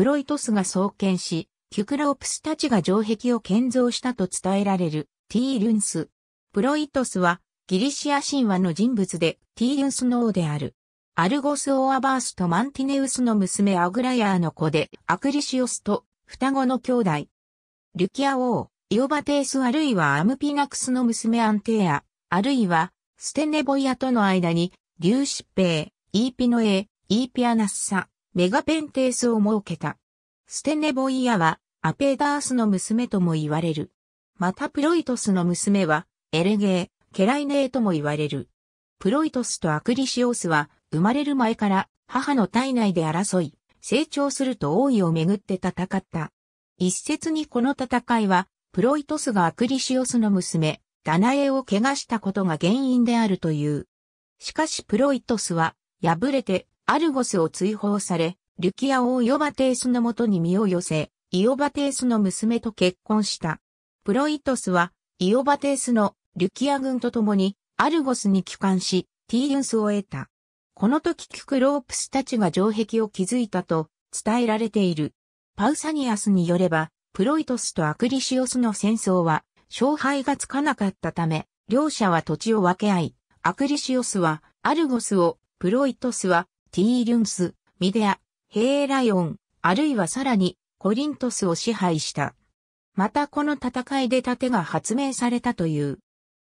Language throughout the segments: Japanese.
プロイトスが創建し、キュクラオプスたちが城壁を建造したと伝えられるティールンス。プロイトスはギリシア神話の人物でティールンスの王である。アルゴス・オアバースとマンティネウスの娘アグラヤーの子でアクリシオスと双子の兄弟。ルキア王、イオバテースあるいはアムピナクスの娘アンテア、あるいはステネボイアとの間に、リューシペイ、イーピノエ、イーピアナッサ、メガペンテースを設けた。ステネボイアは、アペーダースの娘とも言われる。またプロイトスの娘は、エレゲー、ケライネーとも言われる。プロイトスとアクリシオスは、生まれる前から、母の体内で争い、成長すると王位をめぐって戦った。一説にこの戦いは、プロイトスがアクリシオスの娘、ダナエを怪我したことが原因であるという。しかしプロイトスは、敗れてアルゴスを追放され、リュキア王ヨバテイスのもとに身を寄せ、イオバテイスの娘と結婚した。プロイトスは、イオバテイスのリュキア軍と共に、アルゴスに帰還し、ティーユンスを得た。この時キュクロープスたちが城壁を築いたと伝えられている。パウサニアスによれば、プロイトスとアクリシオスの戦争は、勝敗がつかなかったため、両者は土地を分け合い、アクリシオスはアルゴスを、プロイトスはティーリュンス、ミデア、ヘーライオン、あるいはさらにコリントスを支配した。またこの戦いで盾が発明されたという。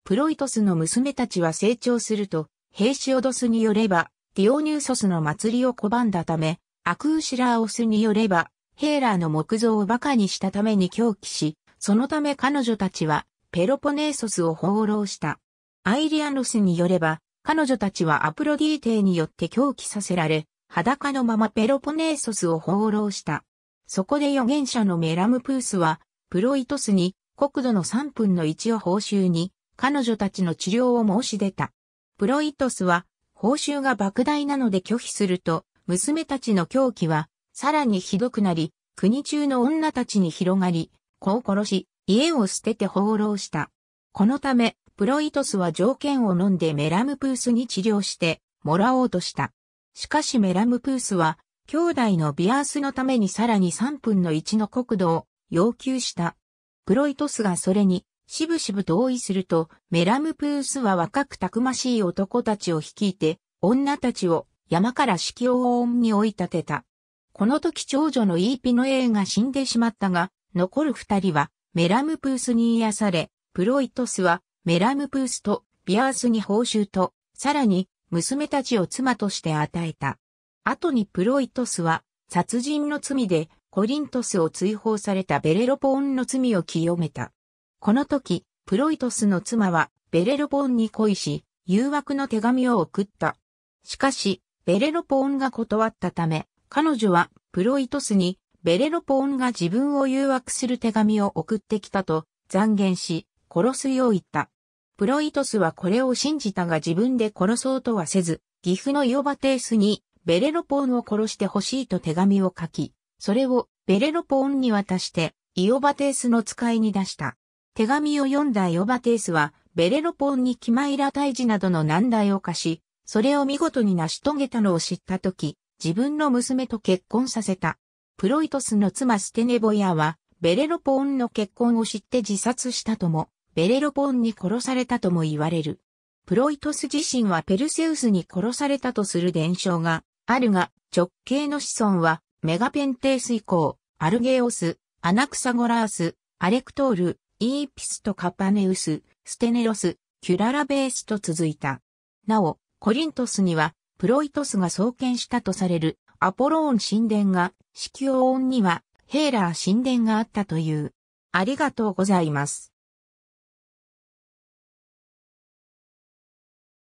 プロイトスの娘たちは成長すると、ヘイシオドスによれば、ディオニューソスの祭りを拒んだため、アクーシラーオスによれば、ヘーラーの木造を馬鹿にしたために狂気し、そのため彼女たちは、ペロポネーソスを放浪した。アイリアノスによれば、彼女たちはアプロディーテによって狂気させられ、裸のままペロポネーソスを放浪した。そこで預言者のメラムプースは、プロイトスに国土の3分の1を報酬に、彼女たちの治療を申し出た。プロイトスは、報酬が莫大なので拒否すると、娘たちの狂気は、さらにひどくなり、国中の女たちに広がり、子を殺し、家を捨てて放浪した。このため、プロイトスは条件を飲んでメラムプースに治療してもらおうとした。しかしメラムプースは、兄弟のビアースのためにさらに3分の1の国土を要求した。プロイトスがそれに、しぶしぶ同意すると、メラムプースは若くたくましい男たちを率いて、女たちを山から四季を恩に追い立てた。この時長女のイーピノエーが死んでしまったが、残る二人はメラムプースに癒され、プロイトスはメラムプースとビアースに報酬と、さらに娘たちを妻として与えた。後にプロイトスは殺人の罪でコリントスを追放されたベレロポーンの罪を清めた。この時、プロイトスの妻はベレロポーンに恋し、誘惑の手紙を送った。しかし、ベレロポーンが断ったため、彼女はプロイトスにベレロポーンが自分を誘惑する手紙を送ってきたと、残言し、殺すよう言った。プロイトスはこれを信じたが自分で殺そうとはせず、岐阜のイオバテースにベレロポーンを殺してほしいと手紙を書き、それをベレロポーンに渡してイオバテースの使いに出した。手紙を読んだイオバテースはベレロポーンにキマイラ退治などの難題を課し、それを見事に成し遂げたのを知ったとき、自分の娘と結婚させた。プロイトスの妻ステネボヤは、ベレロポーンの結婚を知って自殺したとも、ベレロポンに殺されたとも言われる。プロイトス自身はペルセウスに殺されたとする伝承があるが、直系の子孫はメガペンテース以降、アルゲオス、アナクサゴラース、アレクトール、イーピスとカパネウス、ステネロス、キュララベースと続いた。なお、コリントスには、プロイトスが創建したとされるアポローン神殿が、シキオオンにはヘーラー神殿があったという。ありがとうございます。